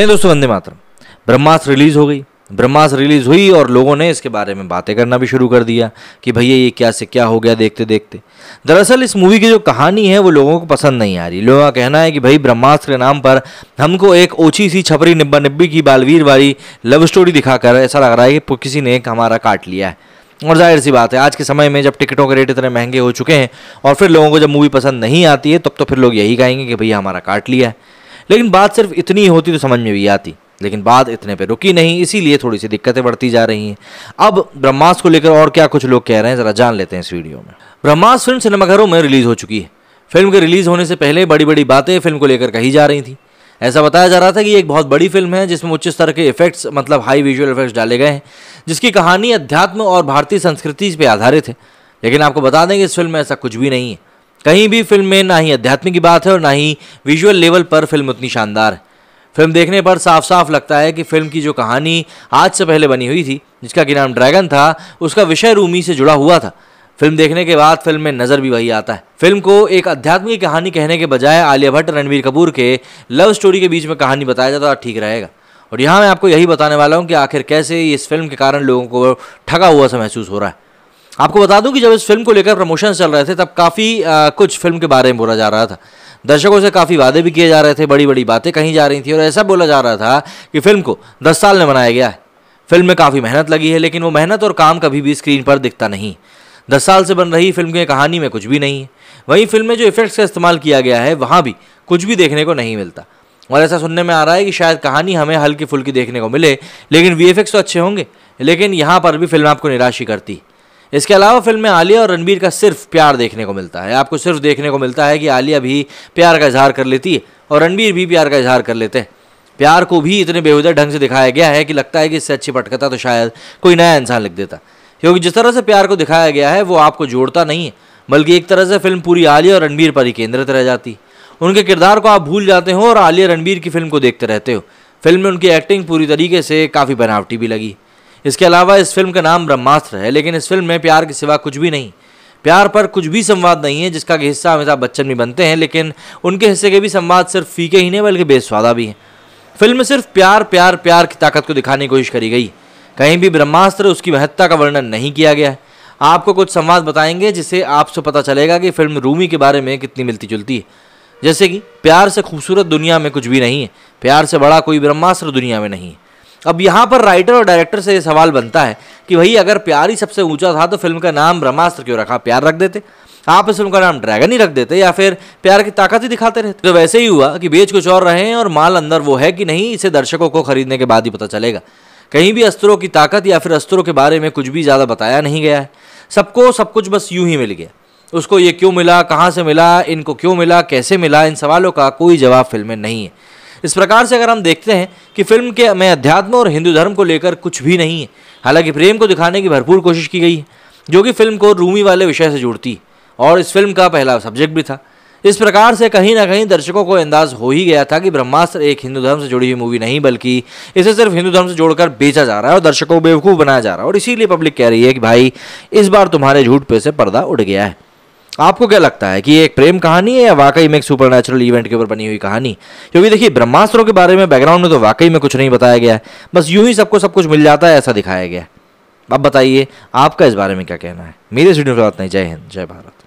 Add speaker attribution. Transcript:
Speaker 1: नहीं दोस्तों वंदे मातरम ब्रह्मास्त्र रिलीज़ हो गई ब्रह्मास्त्र रिलीज़ हुई और लोगों ने इसके बारे में बातें करना भी शुरू कर दिया कि भैया ये क्या से क्या हो गया देखते देखते दरअसल इस मूवी की जो कहानी है वो लोगों को पसंद नहीं आ रही लोगों का कहना है कि भाई ब्रह्मास्त्र के नाम पर हमको एक ओछी सी छपरी निब्बा निब्बी की बालवीर वाली लव स्टोरी दिखाकर ऐसा लग रहा है कि किसी ने हमारा काट लिया है और जाहिर सी बात है आज के समय में जब टिकटों के रेट इतने महंगे हो चुके हैं और फिर लोगों को जब मूवी पसंद नहीं आती है तब तो फिर लोग यही कहेंगे कि भैया हमारा काट लिया है लेकिन बात सिर्फ इतनी होती तो समझ में भी आती लेकिन बात इतने पे रुकी नहीं इसीलिए थोड़ी सी दिक्कतें बढ़ती जा रही हैं अब ब्रह्मास को लेकर और क्या कुछ लोग कह रहे हैं जरा जान लेते हैं इस वीडियो में ब्रह्मास फिल्म सिनेमाघरों में रिलीज हो चुकी है फिल्म के रिलीज होने से पहले बड़ी बड़ी बातें फिल्म को लेकर कही जा रही थी ऐसा बताया जा रहा था कि एक बहुत बड़ी फिल्म है जिसमें उच्च स्तर के इफेक्ट्स मतलब हाई विजुअल इफेक्ट्स डाले गए हैं जिसकी कहानी अध्यात्म और भारतीय संस्कृति पर आधारित है लेकिन आपको बता दें कि इस फिल्म में ऐसा कुछ भी नहीं है कहीं भी फिल्म में ना ही अध्यात्म की बात है और ना ही विजुअल लेवल पर फिल्म उतनी शानदार है फिल्म देखने पर साफ साफ लगता है कि फिल्म की जो कहानी आज से पहले बनी हुई थी जिसका कि नाम ड्रैगन था उसका विषय रूमी से जुड़ा हुआ था फिल्म देखने के बाद फिल्म में नज़र भी वही आता है फिल्म को एक आध्यात्मिक कहानी कहने के बजाय आलिया भट्ट रणवीर कपूर के लव स्टोरी के बीच में कहानी बताया जाता ठीक रहेगा और यहाँ मैं आपको यही बताने वाला हूँ कि आखिर कैसे इस फिल्म के कारण लोगों को ठगा हुआ सा महसूस हो रहा है आपको बता दूं कि जब इस फिल्म को लेकर प्रमोशन चल रहे थे तब काफ़ी कुछ फिल्म के बारे में बोला जा रहा था दर्शकों से काफ़ी वादे भी किए जा रहे थे बड़ी बड़ी बातें कही जा रही थी और ऐसा बोला जा रहा था कि फिल्म को दस साल में बनाया गया है फिल्म में काफ़ी मेहनत लगी है लेकिन वो मेहनत और काम कभी भी स्क्रीन पर दिखता नहीं दस साल से बन रही फिल्म की कहानी में कुछ भी नहीं है वहीं फिल्म में जो इफेक्ट्स का इस्तेमाल किया गया है वहाँ भी कुछ भी देखने को नहीं मिलता और ऐसा सुनने में आ रहा है कि शायद कहानी हमें हल्की फुल्की देखने को मिले लेकिन वी तो अच्छे होंगे लेकिन यहाँ पर भी फिल्म आपको निराशी करती है इसके अलावा फिल्म में आलिया और रणबीर का सिर्फ प्यार देखने को मिलता है आपको सिर्फ देखने को मिलता है कि आलिया भी प्यार का इजहार कर लेती है और रणबीर भी प्यार का इजहार कर लेते हैं प्यार को भी इतने बेहुदा ढंग से दिखाया गया है कि लगता है कि इससे अच्छी पटकथा तो शायद कोई नया इंसान लिख देता क्योंकि जिस तरह से प्यार को दिखाया गया है वो आपको जोड़ता नहीं है बल्कि एक तरह से फिल्म पूरी आलिया और रणबीर पर ही केंद्रित रह जाती उनके किरदार को आप भूल जाते हो और आलिया रणबीर की फिल्म को देखते रहते हो फिल्म में उनकी एक्टिंग पूरी तरीके से काफ़ी बनावटी भी लगी इसके अलावा इस फिल्म का नाम ब्रह्मास्त्र है लेकिन इस फिल्म में प्यार के सिवा कुछ भी नहीं प्यार पर कुछ भी संवाद नहीं है जिसका हिस्सा अमिताभ बच्चन भी बनते हैं लेकिन उनके हिस्से के भी संवाद सिर्फ फीके ही नहीं बल्कि बेस्वादा भी हैं फिल्म में सिर्फ प्यार प्यार प्यार की ताकत को दिखाने की कोशिश करी गई कहीं भी ब्रह्मास्त्र उसकी महत्ता का वर्णन नहीं किया गया है आपको कुछ संवाद बताएंगे जिसे आपसे पता चलेगा कि फिल्म रूमी के बारे में कितनी मिलती जुलती है जैसे कि प्यार से खूबसूरत दुनिया में कुछ भी नहीं है प्यार से बड़ा कोई ब्रह्मास्त्र दुनिया में नहीं है अब यहाँ पर राइटर और डायरेक्टर से ये सवाल बनता है कि भाई अगर प्यार ही सबसे ऊंचा था तो फिल्म का नाम ब्रह्मास्त्र क्यों रखा प्यार रख देते आप इस फिल्म का नाम ड्रैगन ही रख देते या फिर प्यार की ताकत ही दिखाते रहते तो वैसे ही हुआ कि बेच कुछ और रहे हैं और माल अंदर वो है कि नहीं इसे दर्शकों को खरीदने के बाद ही पता चलेगा कहीं भी अस्त्रों की ताकत या फिर अस्त्रों के बारे में कुछ भी ज़्यादा बताया नहीं गया है सबको सब कुछ बस यूं ही मिल गया उसको ये क्यों मिला कहाँ से मिला इनको क्यों मिला कैसे मिला इन सवालों का कोई जवाब फिल्म में नहीं है इस प्रकार से अगर हम देखते हैं कि फिल्म के में अध्यात्म और हिंदू धर्म को लेकर कुछ भी नहीं है हालांकि प्रेम को दिखाने की भरपूर कोशिश की गई है जो कि फिल्म को रूमी वाले विषय से जोड़ती और इस फिल्म का पहला सब्जेक्ट भी था इस प्रकार से कहीं ना कहीं दर्शकों को अंदाज हो ही गया था कि ब्रह्मास्त्र एक हिंदू धर्म से जुड़ी हुई मूवी नहीं बल्कि इसे सिर्फ हिंदू धर्म से जोड़कर बेचा जा रहा है और दर्शकों को बेवकूफ़ बनाया जा रहा है और इसीलिए पब्लिक कह रही है कि भाई इस बार तुम्हारे झूठ पे से पर्दा उड़ गया है आपको क्या लगता है कि ये एक प्रेम कहानी है या वाकई में एक सुपर इवेंट के ऊपर बनी हुई कहानी क्योंकि देखिए ब्रह्मास्त्रों के बारे में बैकग्राउंड में तो वाकई में कुछ नहीं बताया गया है बस यूं ही सबको सब कुछ मिल जाता है ऐसा दिखाया गया अब बताइए आपका इस बारे में क्या कहना है मेरे स्टूडियो वीडियो में बात नहीं जय हिंद जय भारत